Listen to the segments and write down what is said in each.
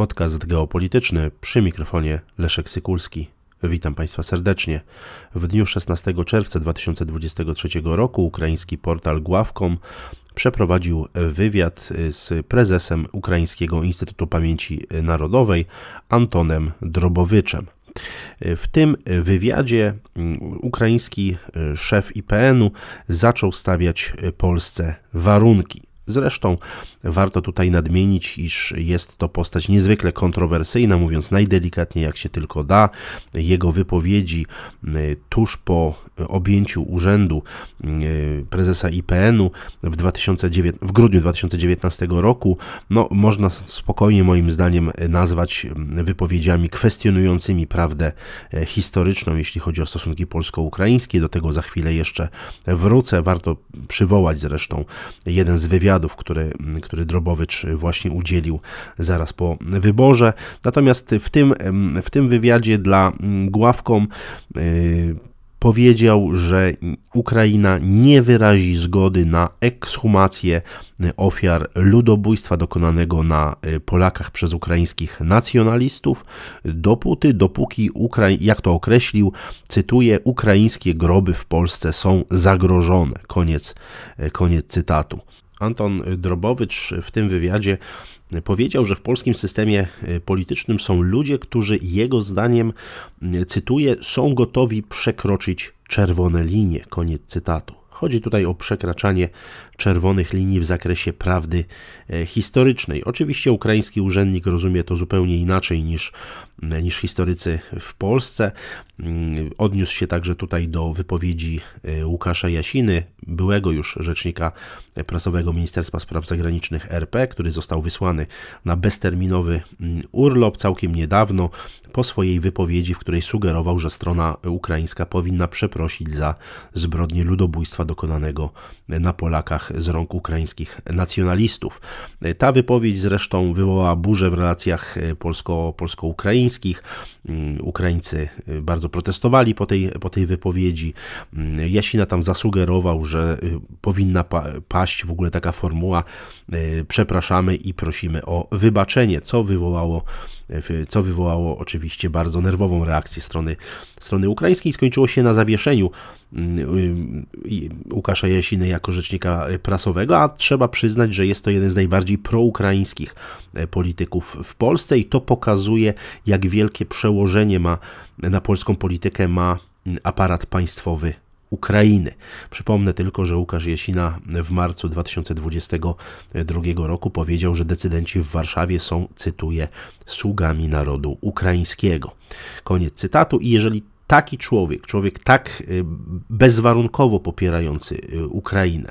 Podcast geopolityczny przy mikrofonie Leszek Sykulski. Witam Państwa serdecznie. W dniu 16 czerwca 2023 roku ukraiński portal Gławkom przeprowadził wywiad z prezesem Ukraińskiego Instytutu Pamięci Narodowej Antonem Drobowyczem. W tym wywiadzie mm, ukraiński szef IPN-u zaczął stawiać Polsce warunki. Zresztą warto tutaj nadmienić, iż jest to postać niezwykle kontrowersyjna, mówiąc najdelikatniej jak się tylko da. Jego wypowiedzi y, tuż po objęciu urzędu e, prezesa IPN-u w, 2009, w grudniu 2019 roku, no, można spokojnie moim zdaniem nazwać mm, wypowiedziami kwestionującymi prawdę e, historyczną, jeśli chodzi o stosunki polsko-ukraińskie. Do tego za chwilę jeszcze wrócę. Warto przywołać zresztą jeden z wywiadów, który, mm, który Drobowicz właśnie udzielił zaraz po wyborze. Natomiast w tym, mm, w tym wywiadzie dla Gławkom e, powiedział, że Ukraina nie wyrazi zgody na ekshumację ofiar ludobójstwa dokonanego na y, Polakach przez ukraińskich nacjonalistów, dopóty, dopóki, Ukrai jak to określił, cytuję, ukraińskie groby w Polsce są zagrożone. Koniec, y, koniec cytatu. Anton Drobowicz w tym wywiadzie powiedział, że w polskim systemie e, politycznym są ludzie, którzy jego zdaniem, e, cytuję, są gotowi przekroczyć czerwone linie. Koniec cytatu. Chodzi tutaj o przekraczanie czerwonych linii w zakresie prawdy e, historycznej. Oczywiście ukraiński urzędnik rozumie to zupełnie inaczej niż, niż historycy w Polsce. Mm, odniósł się także tutaj do wypowiedzi e, Łukasza Jasiny, byłego już rzecznika prasowego Ministerstwa Spraw Zagranicznych RP, który został wysłany na bezterminowy mm, urlop całkiem niedawno po swojej wypowiedzi, w której sugerował, że strona ukraińska powinna przeprosić za zbrodnię ludobójstwa dokonanego na Polakach z rąk ukraińskich nacjonalistów. Ta wypowiedź zresztą wywołała burzę w relacjach e, polsko, ukraińskich mm, Ukraińcy e, bardzo protestowali po tej, po tej wypowiedzi. Mm, Jasina tam zasugerował, że e, powinna paść w ogóle taka formuła przepraszamy i prosimy o wybaczenie, co wywołało co wywołało oczywiście bardzo nerwową reakcję strony, strony ukraińskiej. Skończyło się na zawieszeniu mm, y, y, y, Łukasza Jasiny jako rzecznika prasowego, a trzeba przyznać, że jest to jeden z najbardziej proukraińskich e, polityków w Polsce i to pokazuje, jak wielkie przełożenie ma na polską politykę ma mm, aparat państwowy Ukrainy. Przypomnę tylko, że Łukasz Jasina w marcu 2022 roku powiedział, że decydenci w Warszawie są, cytuję, sługami narodu ukraińskiego. Koniec cytatu. I jeżeli taki człowiek, człowiek tak y, bezwarunkowo popierający y, Ukrainę,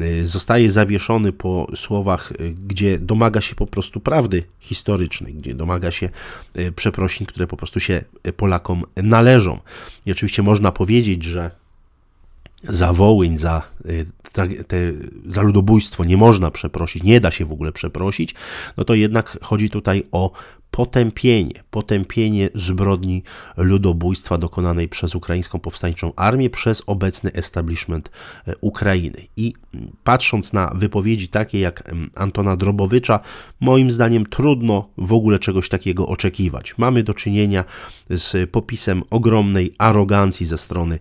y, zostaje zawieszony po słowach, gdzie domaga się po prostu prawdy historycznej, gdzie domaga się przeprosin, które po prostu się Polakom należą. I oczywiście można powiedzieć, że za Wołyń, za, y, te, za ludobójstwo nie można przeprosić, nie da się w ogóle przeprosić, no to jednak chodzi tutaj o potępienie, potępienie zbrodni ludobójstwa dokonanej przez ukraińską powstańczą armię, przez obecny establishment e, Ukrainy. I mm, patrząc na wypowiedzi takie jak mm, Antona Drobowicza, moim zdaniem trudno w ogóle czegoś takiego oczekiwać. Mamy do czynienia z popisem ogromnej arogancji ze strony,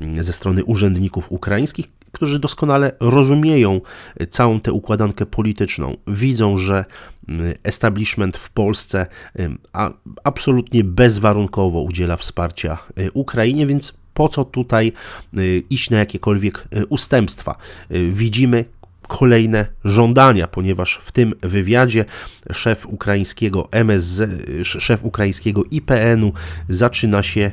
mm, ze strony urzędników ukraińskich, którzy doskonale rozumieją e, całą tę układankę polityczną, widzą, że establishment w Polsce absolutnie bezwarunkowo udziela wsparcia e, Ukrainie, więc po co tutaj e, iść na jakiekolwiek ustępstwa? Widzimy, kolejne żądania, ponieważ w tym wywiadzie szef ukraińskiego MS, szef ukraińskiego IPN-u zaczyna się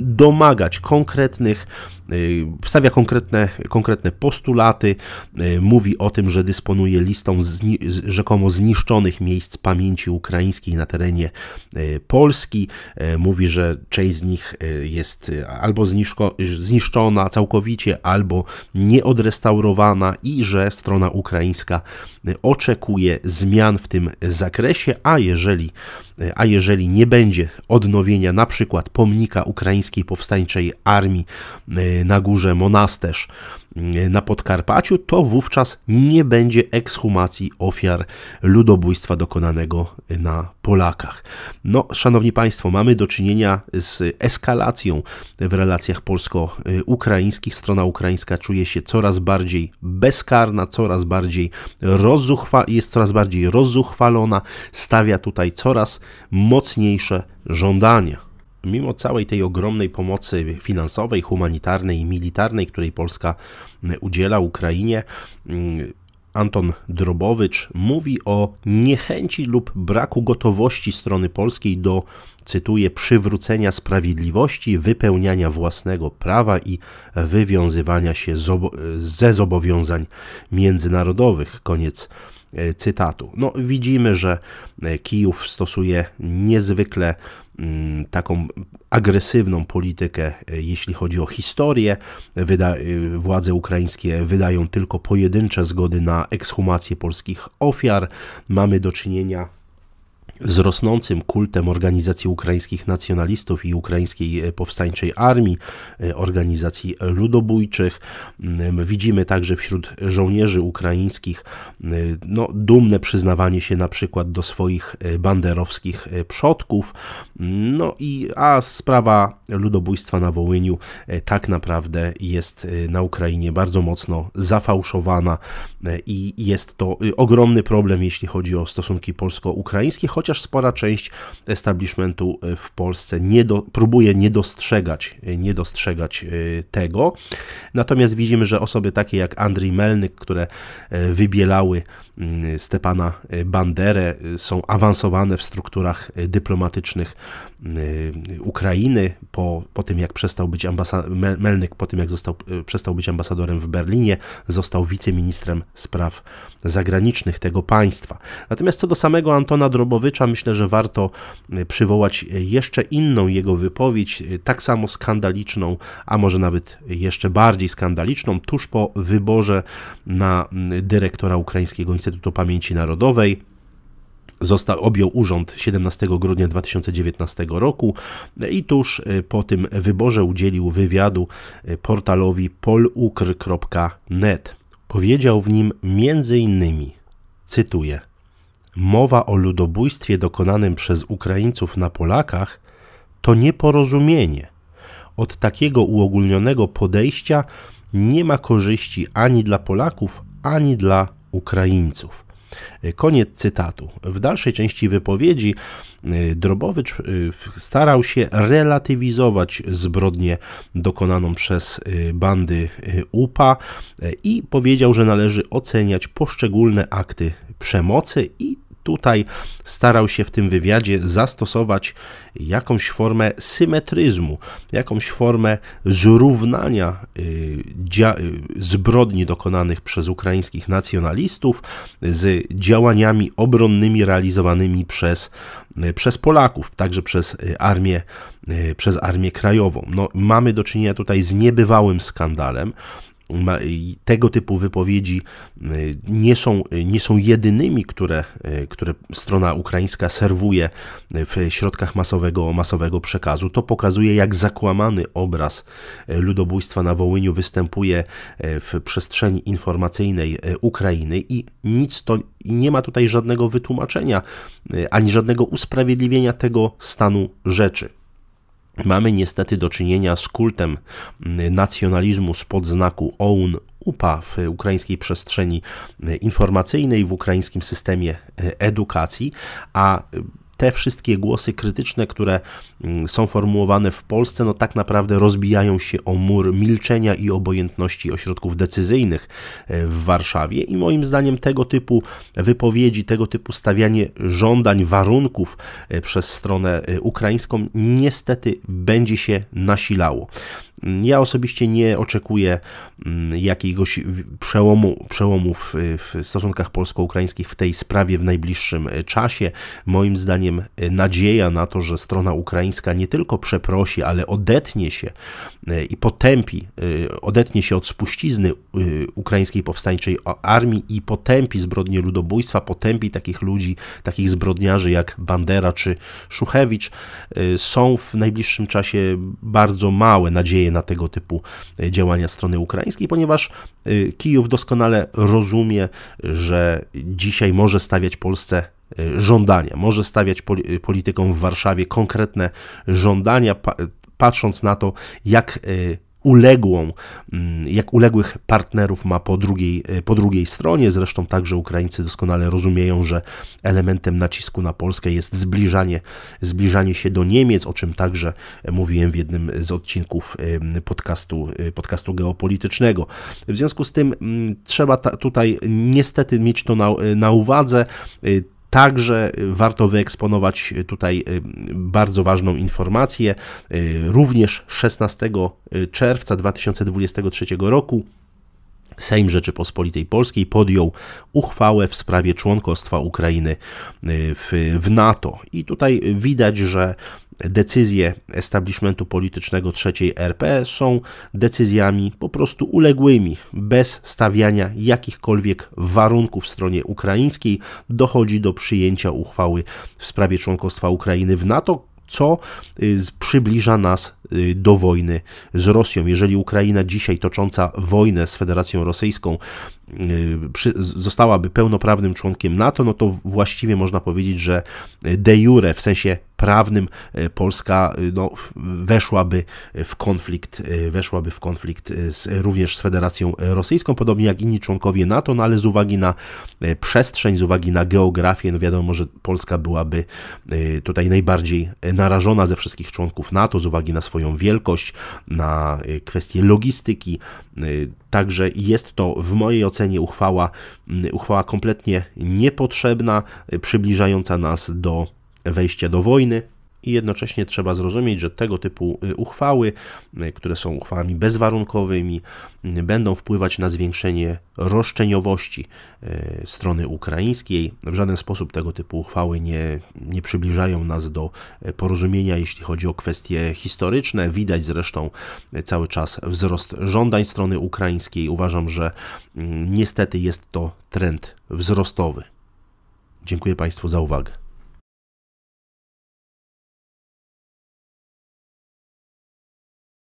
domagać konkretnych, y, stawia konkretne, konkretne postulaty, y, mówi o tym, że dysponuje listą zni rzekomo zniszczonych miejsc pamięci ukraińskiej na terenie y, Polski. Mówi, że część z nich jest albo zniszczona całkowicie, albo nieodrestaurowana i że strona strona ukraińska oczekuje zmian w tym zakresie, a jeżeli a jeżeli nie będzie odnowienia na przykład pomnika ukraińskiej powstańczej armii e, na górze Monasterz e, na Podkarpaciu, to wówczas nie będzie ekshumacji ofiar ludobójstwa dokonanego na Polakach. No, szanowni państwo, mamy do czynienia z eskalacją w relacjach polsko-ukraińskich. Strona ukraińska czuje się coraz bardziej bezkarna, coraz bardziej jest coraz bardziej rozzuchwalona, stawia tutaj coraz mocniejsze żądania mimo całej tej ogromnej pomocy finansowej, humanitarnej i militarnej, której Polska udziela Ukrainie, mm, Anton Drobowicz mówi o niechęci lub braku gotowości strony polskiej do, cytuję, przywrócenia sprawiedliwości, wypełniania własnego prawa i wywiązywania się ze zobowiązań międzynarodowych. Koniec E, cytatu. No, widzimy, że e, Kijów stosuje niezwykle mm, taką agresywną politykę, e, jeśli chodzi o historię. Wyda władze ukraińskie wydają tylko pojedyncze zgody na ekshumację polskich ofiar. Mamy do czynienia z rosnącym kultem organizacji ukraińskich nacjonalistów i ukraińskiej e, powstańczej armii, e, organizacji ludobójczych. Mm, widzimy także wśród żołnierzy ukraińskich e, no, dumne przyznawanie się na przykład do swoich banderowskich przodków. Mm, no i a sprawa ludobójstwa na Wołyniu tak naprawdę jest na Ukrainie bardzo mocno zafałszowana i jest to ogromny problem, jeśli chodzi o stosunki polsko-ukraińskie, chociaż chociaż spora część establishmentu e, w Polsce nie do, próbuje nie dostrzegać, e, nie dostrzegać e, tego. Natomiast widzimy, że osoby takie jak Andrzej Melnyk, które wybielały mm, Stepana Banderę, są awansowane w strukturach dyplomatycznych mm, Ukrainy po, po tym, jak przestał być Melnyk, po tym, jak został, przestał być ambasadorem w Berlinie, został wiceministrem spraw zagranicznych tego państwa. Natomiast co do samego Antona Drobowicza, Brodacza. Myślę, że warto y, przywołać jeszcze inną jego wypowiedź, y, tak samo skandaliczną, a może nawet jeszcze bardziej skandaliczną, tuż po wyborze na mm, dyrektora Ukraińskiego Instytutu Pamięci Narodowej został, objął urząd 17 grudnia 2019 roku y, i tuż po tym wyborze udzielił wywiadu portalowi polukr.net. Powiedział w nim między innymi, cytuję, mowa o ludobójstwie dokonanym przez Ukraińców na Polakach to nieporozumienie. Od takiego uogólnionego podejścia nie ma korzyści ani dla Polaków, ani dla Ukraińców. E, koniec cytatu. W dalszej części wypowiedzi e, Drobowicz e, starał się relatywizować zbrodnię dokonaną przez bandy UPA i powiedział, że należy oceniać poszczególne akty przemocy i tutaj starał się w tym wywiadzie zastosować jakąś formę symetryzmu, jakąś formę zrównania y, y, zbrodni dokonanych przez ukraińskich nacjonalistów z działaniami obronnymi realizowanymi przez, y, przez Polaków, także przez armię, przez armię krajową. No, mamy do czynienia tutaj z niebywałym skandalem tego typu wypowiedzi y, nie są, y, nie są jedynymi, które, y, które strona ukraińska serwuje w środkach masowego, masowego przekazu. To pokazuje, jak zakłamany obraz ludobójstwa na Wołyniu występuje w przestrzeni informacyjnej Ukrainy i nic to nie ma tutaj żadnego wytłumaczenia ani żadnego usprawiedliwienia tego stanu rzeczy. Mamy niestety do czynienia z kultem mm, nacjonalizmu spod znaku OUN UPA w ukraińskiej przestrzeni mm, informacyjnej, w ukraińskim systemie e, edukacji, a te wszystkie głosy krytyczne, które mm, są formułowane w Polsce, no tak naprawdę rozbijają się o mur milczenia i obojętności ośrodków decyzyjnych e, w Warszawie i moim zdaniem tego typu wypowiedzi, tego typu stawianie żądań, warunków e, przez stronę e, ukraińską niestety będzie się nasilało. Ja osobiście nie oczekuję mm, jakiegoś przełomu, przełomu w, w stosunkach polsko-ukraińskich w tej sprawie w najbliższym czasie. Moim zdaniem zdaniem y, nadzieja na to, że strona ukraińska nie tylko przeprosi, ale odetnie się y, i potępi, y, odetnie się od spuścizny ukraińskiej powstańczej armii i potępi zbrodnie ludobójstwa, potępi takich ludzi, takich zbrodniarzy jak Bandera czy Szuchewicz, są w najbliższym czasie bardzo małe nadzieje na tego typu działania strony ukraińskiej, ponieważ Kijów doskonale rozumie, że dzisiaj może stawiać Polsce Y, żądania. Może stawiać y, politykom w Warszawie konkretne żądania, patrząc na to, jak y, uległą, mm, jak uległych partnerów ma po drugiej, po drugiej stronie. Zresztą także Ukraińcy doskonale rozumieją, że elementem nacisku na Polskę jest zbliżanie, zbliżanie się do Niemiec, o czym także mówiłem w jednym z odcinków podcastu, podcastu geopolitycznego. W związku z tym mm, trzeba ta, tutaj niestety mieć to na, na uwadze Także y, warto wyeksponować y, tutaj y, bardzo ważną informację. Również 16 czerwca 2023 roku Sejm Rzeczypospolitej Polskiej podjął uchwałę w sprawie członkostwa Ukrainy w, w, NATO. I tutaj widać, że decyzje establishmentu politycznego III RP są decyzjami po prostu uległymi, bez stawiania jakichkolwiek warunków w stronie ukraińskiej. Dochodzi do przyjęcia uchwały w sprawie członkostwa Ukrainy w NATO, co y, przybliża nas y, do wojny z Rosją. Jeżeli Ukraina dzisiaj tocząca wojnę z Federacją Rosyjską Y, przy, zostałaby pełnoprawnym członkiem NATO, no to właściwie można powiedzieć, że y, de jure w sensie prawnym y, Polska no, weszłaby w konflikt, weszłaby w konflikt z, również z Federacją Rosyjską, podobnie jak inni członkowie NATO, no ale z uwagi na przestrzeń, z uwagi na geografię, no wiadomo, że Polska byłaby tutaj najbardziej narażona ze wszystkich członków NATO, z uwagi na swoją wielkość, na kwestie logistyki, także jest to w mojej ocenie ocenie uchwała, mm, uchwała kompletnie niepotrzebna, y, przybliżająca nas do wejścia do wojny i jednocześnie trzeba zrozumieć, że tego typu y, uchwały, y, które są uchwałami bezwarunkowymi, y, będą wpływać na zwiększenie roszczeniowości strony ukraińskiej. W żaden sposób tego typu uchwały nie, nie przybliżają nas do porozumienia, jeśli chodzi o kwestie historyczne. Widać zresztą cały czas wzrost żądań strony ukraińskiej. Uważam, że niestety jest to trend wzrostowy. Dziękuję Państwu za uwagę.